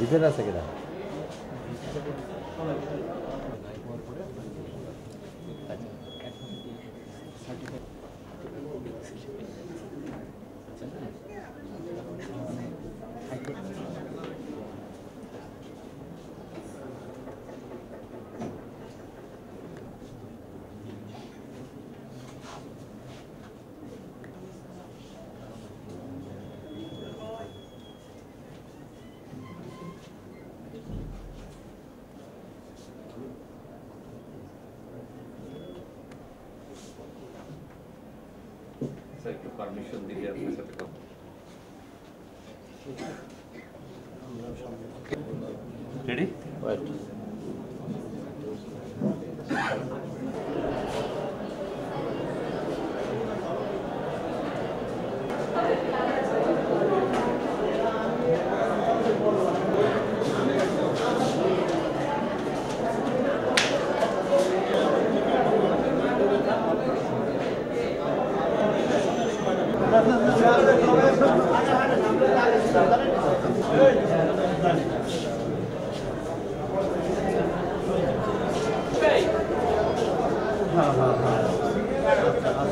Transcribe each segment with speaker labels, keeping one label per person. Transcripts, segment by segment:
Speaker 1: 이제라 색이다. একটু পারমিশন দিলে আপনার সাথে কথা রেডি Thank you.
Speaker 2: はい。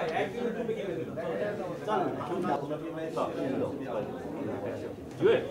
Speaker 1: 站，
Speaker 3: 是，对。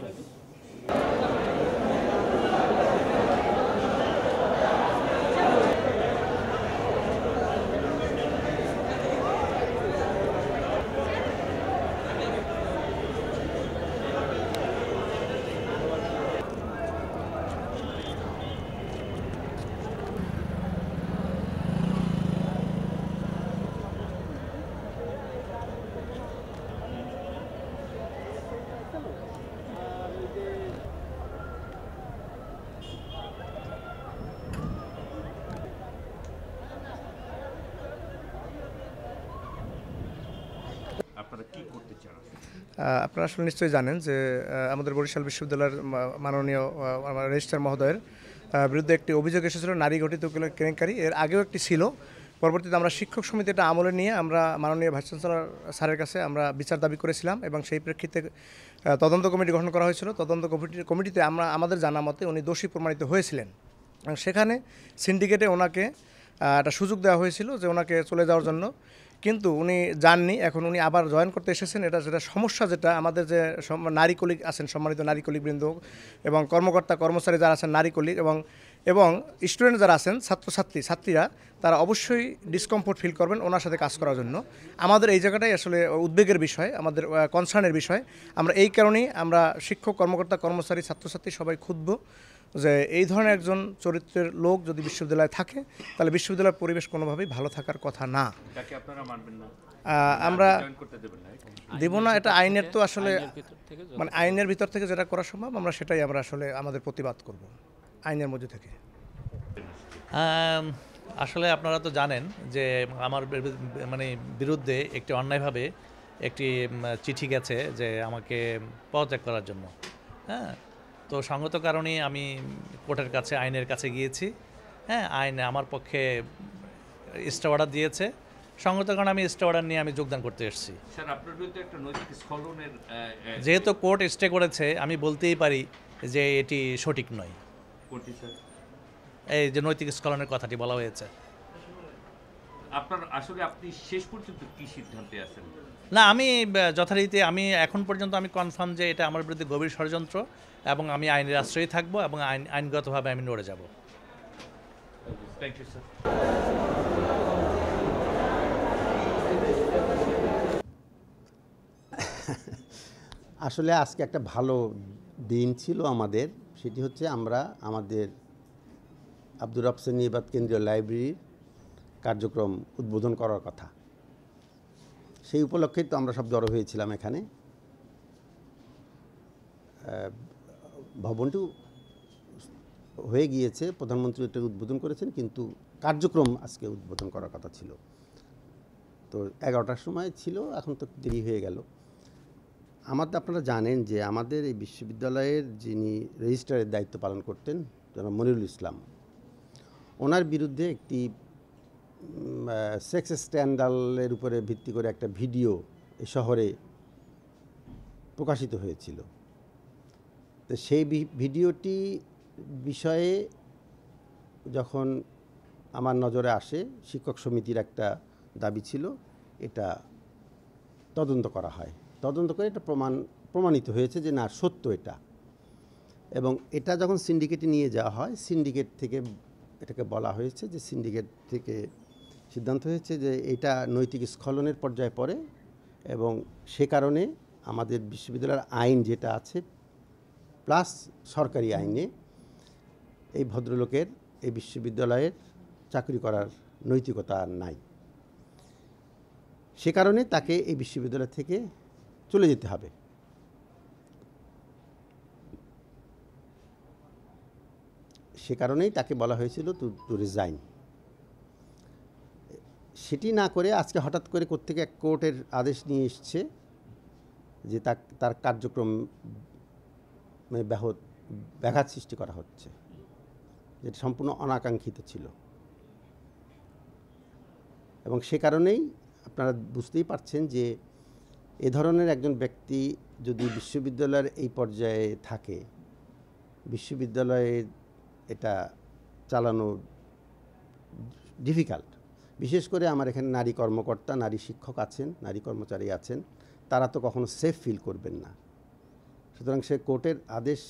Speaker 2: আপনারা আসলে নিশ্চয়ই জানেন যে আমাদের বরিশাল বিশ্ববিদ্যালয়ের মাননীয় রেজিস্ট্রার মহোদয়ের বিরুদ্ধে একটি অভিযোগ এসেছিল নারী গঠিত কেলেঙ্কারি এর আগেও একটি ছিল পরবর্তীতে আমরা শিক্ষক সমিতি এটা আমলে নিয়ে আমরা মাননীয় ভাইস চ্যান্সেলর স্যারের কাছে আমরা বিচার দাবি করেছিলাম এবং সেই প্রেক্ষিতে তদন্ত কমিটি গঠন করা হয়েছিল তদন্ত কমিটিতে আমরা আমাদের জানা মতে উনি দোষী প্রমাণিত হয়েছিলেন সেখানে সিন্ডিকেটে ওনাকে একটা সুযোগ দেওয়া হয়েছিল যে ওনাকে চলে যাওয়ার জন্য কিন্তু উনি যাননি এখন উনি আবার জয়েন করতে এসেছেন এটা যেটা সমস্যা যেটা আমাদের যে নারী কলিগ আছেন সম্মানিত নারী কলিগবৃন্দ এবং কর্মকর্তা কর্মচারী যারা আছেন নারী কলিগ এবং এবং স্টুডেন্ট যারা আছেন ছাত্রছাত্রী ছাত্রীরা তারা অবশ্যই ডিসকমফোর্ট ফিল করবেন ওনার সাথে কাজ করার জন্য আমাদের এই জায়গাটাই আসলে উদ্বেগের বিষয় আমাদের কনসার্নের বিষয় আমরা এই কারণেই আমরা শিক্ষক কর্মকর্তা কর্মচারী ছাত্রছাত্রী সবাই ক্ষুদ্র যে এই ধরনের একজন চরিত্রের লোক যদি বিশ্ববিদ্যালয়ে থাকে তাহলে বিশ্ববিদ্যালয়ের পরিবেশ কোনোভাবেই ভালো থাকার কথা না আমরা দেব না এটা আইনের তো আসলে মানে আইনের ভিতর থেকে যেটা করা সম্ভব আমরা সেটাই আমরা আসলে আমাদের প্রতিবাদ করব আইনের মধ্যে থেকে
Speaker 1: আসলে আপনারা তো জানেন যে আমার মানে বিরুদ্ধে একটি অন্যায়ভাবে একটি চিঠি গেছে যে আমাকে পদত্যাগ করার জন্য হ্যাঁ তো সঙ্গত কারণে আমি কোর্টের কাছে আইনের কাছে গিয়েছি হ্যাঁ আইন আমার পক্ষে স্টে অর্ডার দিয়েছে সঙ্গত কারণে আমি স্টে অর্ডার নিয়ে আমি যোগদান করতে এসেছি যেহেতু কোর্ট স্টে করেছে আমি বলতেই পারি যে এটি সঠিক নয় এই যে নৈতিক স্খলনের কথাটি বলা হয়েছে
Speaker 3: আপনার আসলে আপনি শেষ পর্যন্ত কি সিদ্ধান্তে আছেন
Speaker 1: না আমি যথারীতি আমি এখন পর্যন্ত আমি কনফার্ম যে এটা আমার বিরুদ্ধে গভীর ষড়যন্ত্র এবং আমি আইনের আশ্রয় থাকব এবং আইন আইনগতভাবে আমি নড়ে যাব থ্যাংক ইউ স্যার
Speaker 3: আসলে আজকে একটা ভালো দিন ছিল আমাদের সেটি হচ্ছে আমরা আমাদের আব্দুর রফসেন নিবাদ কেন্দ্রীয় লাইব্রেরির কার্যক্রম উদ্বোধন করার কথা সেই উপলক্ষেই তো আমরা সব জড়ো হয়েছিলাম এখানে ভবনটি হয়ে গিয়েছে প্রধানমন্ত্রী এটা উদ্বোধন করেছেন কিন্তু কার্যক্রম আজকে উদ্বোধন করার কথা ছিল তো এগারোটার সময় ছিল এখন তো দেরি হয়ে গেল আমার আপনারা জানেন যে আমাদের এই বিশ্ববিদ্যালয়ের যিনি রেজিস্ট্রারের দায়িত্ব পালন করতেন জনাব মনিরুল ইসলাম ওনার বিরুদ্ধে একটি সেক্স স্ট্যান্ডালের উপরে ভিত্তি করে একটা ভিডিও শহরে প্রকাশিত হয়েছিল তো সেই ভিডিওটি বিষয়ে যখন আমার নজরে আসে শিক্ষক সমিতির একটা দাবি ছিল এটা তদন্ত করা হয় তদন্ত করে এটা প্রমাণ প্রমাণিত হয়েছে যে না সত্য এটা এবং এটা যখন সিন্ডিকেটে নিয়ে যাওয়া হয় সিন্ডিকেট থেকে এটাকে বলা হয়েছে যে সিন্ডিকেট থেকে সিদ্ধান্ত হয়েছে যে এটা নৈতিক স্খলনের পর্যায়ে পড়ে এবং সে কারণে আমাদের বিশ্ববিদ্যালয়ের আইন যেটা আছে প্লাস সরকারি আইনে এই ভদ্রলোকের এই বিশ্ববিদ্যালয়ের চাকরি করার নৈতিকতা নাই সে কারণে তাকে এই বিশ্ববিদ্যালয় থেকে চলে যেতে হবে সে কারণেই তাকে বলা হয়েছিল টু রিজাইন সেটি না করে আজকে হঠাৎ করে কোত্থেকে এক কোর্টের আদেশ নিয়ে এসছে যে তার কার্যক্রম মানে ব্যাহত ব্যাঘাত সৃষ্টি করা হচ্ছে যেটা সম্পূর্ণ অনাকাঙ্ক্ষিত ছিল এবং সে কারণেই আপনারা বুঝতেই পারছেন যে এ ধরনের একজন ব্যক্তি যদি বিশ্ববিদ্যালয়ের এই পর্যায়ে থাকে বিশ্ববিদ্যালয়ের এটা চালানো ডিফিকাল্ট বিশেষ করে আমার এখানে নারী কর্মকর্তা নারী শিক্ষক আছেন নারী কর্মচারী আছেন তারা তো কখনো সেফ ফিল করবেন না সুতরাং সে কোর্টের আদেশ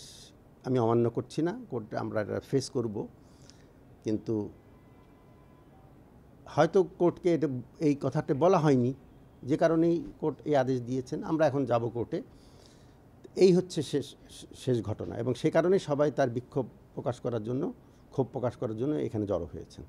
Speaker 3: আমি অমান্য করছি না কোর্টে আমরা এটা ফেস করব কিন্তু হয়তো কোর্টকে এটা এই কথাটা বলা হয়নি যে কারণেই কোর্ট এই আদেশ দিয়েছেন আমরা এখন যাব কোর্টে এই হচ্ছে শেষ শেষ ঘটনা এবং সে কারণে সবাই তার বিক্ষোভ প্রকাশ করার জন্য ক্ষোভ প্রকাশ করার জন্য এখানে জড়ো হয়েছেন